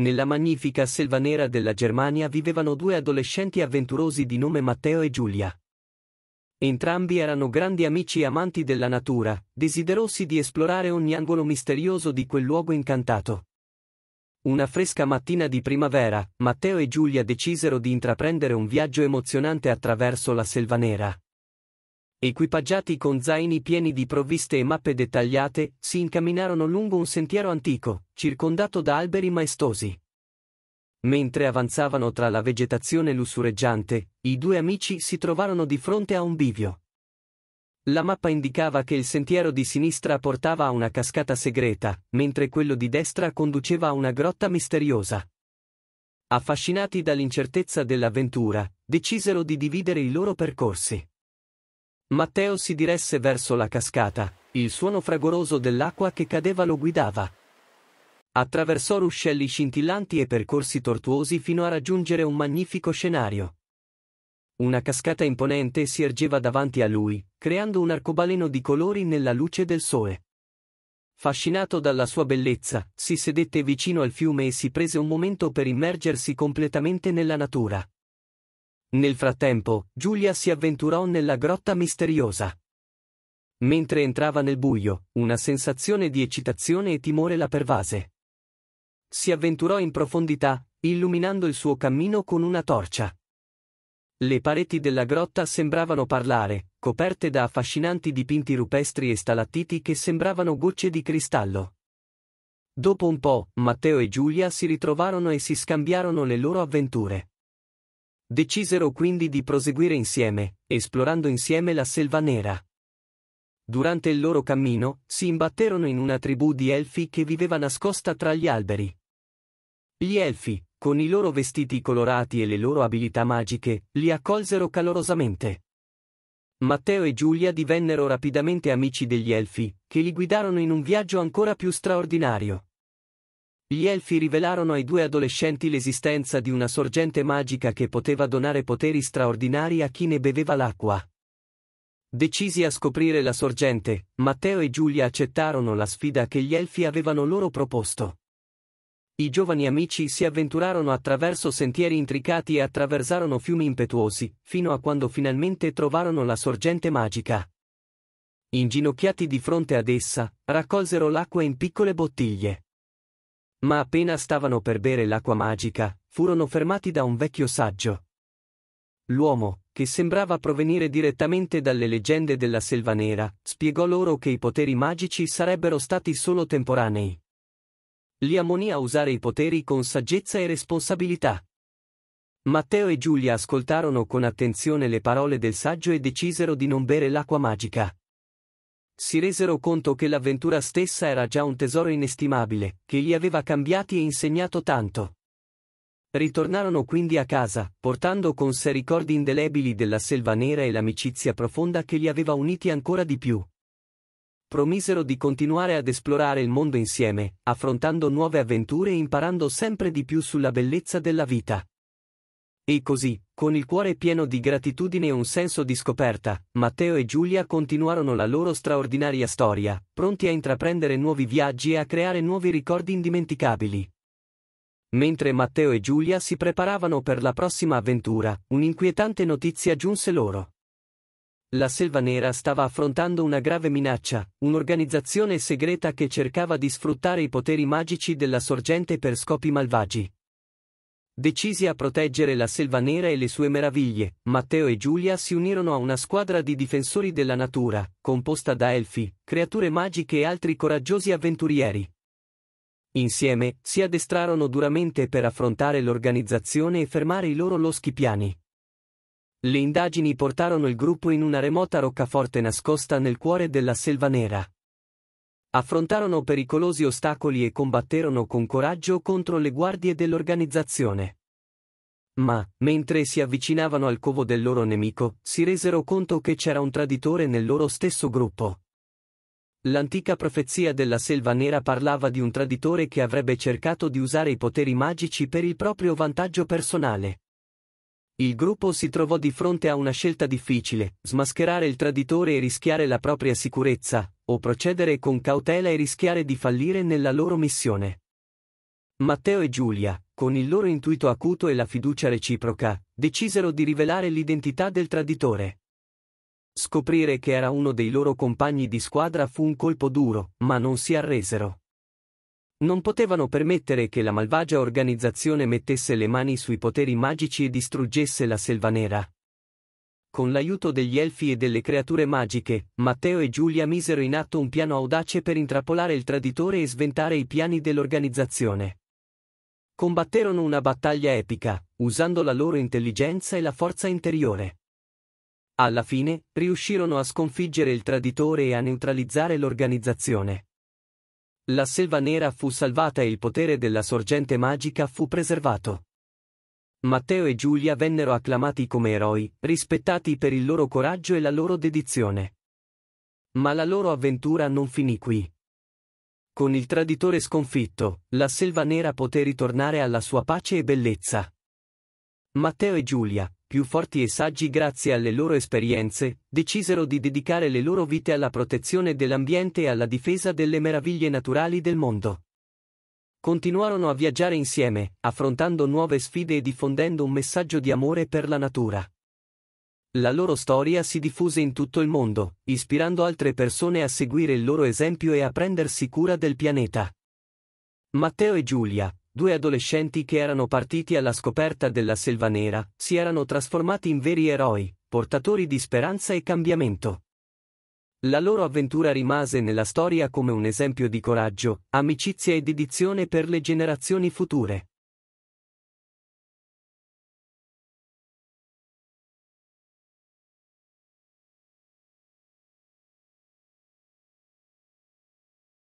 Nella magnifica selva nera della Germania vivevano due adolescenti avventurosi di nome Matteo e Giulia. Entrambi erano grandi amici e amanti della natura, desiderosi di esplorare ogni angolo misterioso di quel luogo incantato. Una fresca mattina di primavera, Matteo e Giulia decisero di intraprendere un viaggio emozionante attraverso la selva nera equipaggiati con zaini pieni di provviste e mappe dettagliate, si incamminarono lungo un sentiero antico, circondato da alberi maestosi. Mentre avanzavano tra la vegetazione lussureggiante, i due amici si trovarono di fronte a un bivio. La mappa indicava che il sentiero di sinistra portava a una cascata segreta, mentre quello di destra conduceva a una grotta misteriosa. Affascinati dall'incertezza dell'avventura, decisero di dividere i loro percorsi. Matteo si diresse verso la cascata, il suono fragoroso dell'acqua che cadeva lo guidava. Attraversò ruscelli scintillanti e percorsi tortuosi fino a raggiungere un magnifico scenario. Una cascata imponente si ergeva davanti a lui, creando un arcobaleno di colori nella luce del sole. Fascinato dalla sua bellezza, si sedette vicino al fiume e si prese un momento per immergersi completamente nella natura. Nel frattempo, Giulia si avventurò nella grotta misteriosa. Mentre entrava nel buio, una sensazione di eccitazione e timore la pervase. Si avventurò in profondità, illuminando il suo cammino con una torcia. Le pareti della grotta sembravano parlare, coperte da affascinanti dipinti rupestri e stalattiti che sembravano gocce di cristallo. Dopo un po', Matteo e Giulia si ritrovarono e si scambiarono le loro avventure. Decisero quindi di proseguire insieme, esplorando insieme la selva nera. Durante il loro cammino, si imbatterono in una tribù di elfi che viveva nascosta tra gli alberi. Gli elfi, con i loro vestiti colorati e le loro abilità magiche, li accolsero calorosamente. Matteo e Giulia divennero rapidamente amici degli elfi, che li guidarono in un viaggio ancora più straordinario. Gli elfi rivelarono ai due adolescenti l'esistenza di una sorgente magica che poteva donare poteri straordinari a chi ne beveva l'acqua. Decisi a scoprire la sorgente, Matteo e Giulia accettarono la sfida che gli elfi avevano loro proposto. I giovani amici si avventurarono attraverso sentieri intricati e attraversarono fiumi impetuosi, fino a quando finalmente trovarono la sorgente magica. Inginocchiati di fronte ad essa, raccolsero l'acqua in piccole bottiglie. Ma appena stavano per bere l'acqua magica, furono fermati da un vecchio saggio. L'uomo, che sembrava provenire direttamente dalle leggende della Selva Nera, spiegò loro che i poteri magici sarebbero stati solo temporanei. Li ammonì a usare i poteri con saggezza e responsabilità. Matteo e Giulia ascoltarono con attenzione le parole del saggio e decisero di non bere l'acqua magica si resero conto che l'avventura stessa era già un tesoro inestimabile, che gli aveva cambiati e insegnato tanto. Ritornarono quindi a casa, portando con sé ricordi indelebili della selva nera e l'amicizia profonda che li aveva uniti ancora di più. Promisero di continuare ad esplorare il mondo insieme, affrontando nuove avventure e imparando sempre di più sulla bellezza della vita. E così, con il cuore pieno di gratitudine e un senso di scoperta, Matteo e Giulia continuarono la loro straordinaria storia, pronti a intraprendere nuovi viaggi e a creare nuovi ricordi indimenticabili. Mentre Matteo e Giulia si preparavano per la prossima avventura, un'inquietante notizia giunse loro. La Selva Nera stava affrontando una grave minaccia, un'organizzazione segreta che cercava di sfruttare i poteri magici della sorgente per scopi malvagi. Decisi a proteggere la selva nera e le sue meraviglie, Matteo e Giulia si unirono a una squadra di difensori della natura, composta da elfi, creature magiche e altri coraggiosi avventurieri. Insieme, si addestrarono duramente per affrontare l'organizzazione e fermare i loro loschi piani. Le indagini portarono il gruppo in una remota roccaforte nascosta nel cuore della selva nera affrontarono pericolosi ostacoli e combatterono con coraggio contro le guardie dell'organizzazione. Ma, mentre si avvicinavano al covo del loro nemico, si resero conto che c'era un traditore nel loro stesso gruppo. L'antica profezia della Selva Nera parlava di un traditore che avrebbe cercato di usare i poteri magici per il proprio vantaggio personale. Il gruppo si trovò di fronte a una scelta difficile, smascherare il traditore e rischiare la propria sicurezza, o procedere con cautela e rischiare di fallire nella loro missione. Matteo e Giulia, con il loro intuito acuto e la fiducia reciproca, decisero di rivelare l'identità del traditore. Scoprire che era uno dei loro compagni di squadra fu un colpo duro, ma non si arresero. Non potevano permettere che la malvagia organizzazione mettesse le mani sui poteri magici e distruggesse la Selva Nera con l'aiuto degli elfi e delle creature magiche, Matteo e Giulia misero in atto un piano audace per intrappolare il traditore e sventare i piani dell'organizzazione. Combatterono una battaglia epica, usando la loro intelligenza e la forza interiore. Alla fine, riuscirono a sconfiggere il traditore e a neutralizzare l'organizzazione. La selva nera fu salvata e il potere della sorgente magica fu preservato. Matteo e Giulia vennero acclamati come eroi, rispettati per il loro coraggio e la loro dedizione. Ma la loro avventura non finì qui. Con il traditore sconfitto, la selva nera poté ritornare alla sua pace e bellezza. Matteo e Giulia, più forti e saggi grazie alle loro esperienze, decisero di dedicare le loro vite alla protezione dell'ambiente e alla difesa delle meraviglie naturali del mondo. Continuarono a viaggiare insieme, affrontando nuove sfide e diffondendo un messaggio di amore per la natura. La loro storia si diffuse in tutto il mondo, ispirando altre persone a seguire il loro esempio e a prendersi cura del pianeta. Matteo e Giulia, due adolescenti che erano partiti alla scoperta della selva nera, si erano trasformati in veri eroi, portatori di speranza e cambiamento. La loro avventura rimase nella storia come un esempio di coraggio, amicizia e dedizione per le generazioni future.